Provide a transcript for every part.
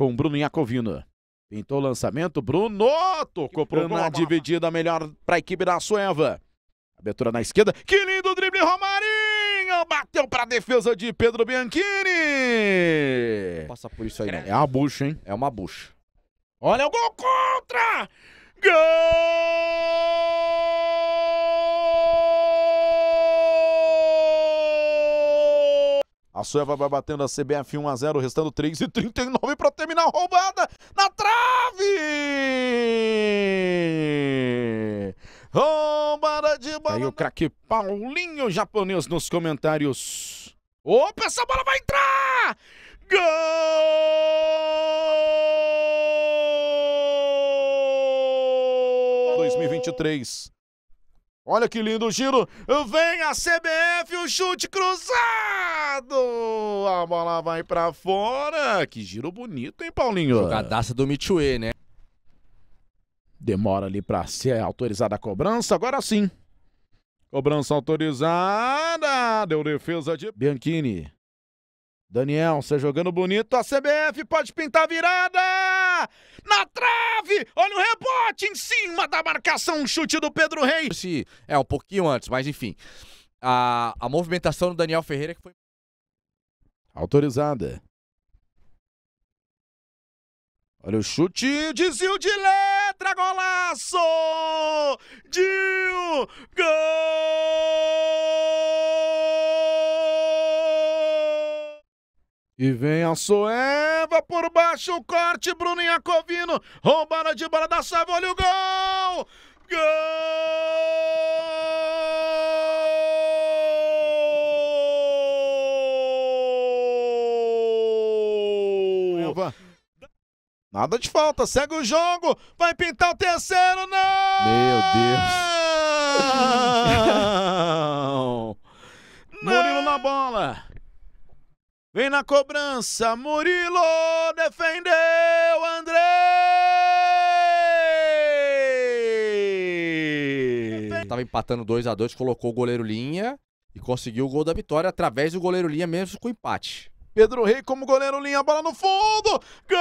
com Bruno Iacovino. Pintou o lançamento, Bruno tocou pro na dividida melhor para a equipe da Sueva. Abertura na esquerda, que lindo drible Romarinho, bateu para defesa de Pedro Bianchini. Passa por isso aí, né? É uma bucha, hein? É uma bucha. Olha o gol contra! Gol! A Sueva vai batendo a CBF 1 a 0, restando 3 e 39 para terminar a roubada na trave! Roubada de bola. Tá aí o craque Paulinho japonês nos comentários. Opa, essa bola vai entrar! Gol! 2023. Olha que lindo o giro. Vem a CBF, o chute cruzado. A bola vai para fora. Que giro bonito, hein, Paulinho? Jogadaça do Michue, né? Demora ali para ser autorizada a cobrança. Agora sim. Cobrança autorizada. Deu defesa de Bianchini. Daniel, você jogando bonito. A CBF pode pintar virada. Na trave. Olha o bate em cima da marcação, chute do Pedro Reis. É, um pouquinho antes, mas enfim. A, a movimentação do Daniel Ferreira que foi. Autorizada. Olha o chute, desvio de letra, golaço! Dil! Gol! E vem a Soeva por baixo, o corte, Bruno Iacovino, roubada de bola da Sava, olha o gol! Gol! Nada de falta, segue o jogo, vai pintar o terceiro, não! Meu Deus! Não! Murilo na bola! Vem na cobrança, Murilo defendeu André. Tava empatando 2 a 2, colocou o goleiro linha e conseguiu o gol da vitória através do goleiro linha mesmo com empate. Pedro Rei como goleiro linha, bola no fundo. Gol!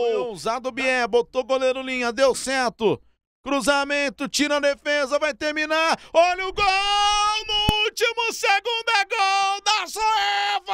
Foi ousado Bié, botou goleiro linha, deu certo. Cruzamento, tira a defesa, vai terminar. Olha o gol no último segundo é gol da Soeva!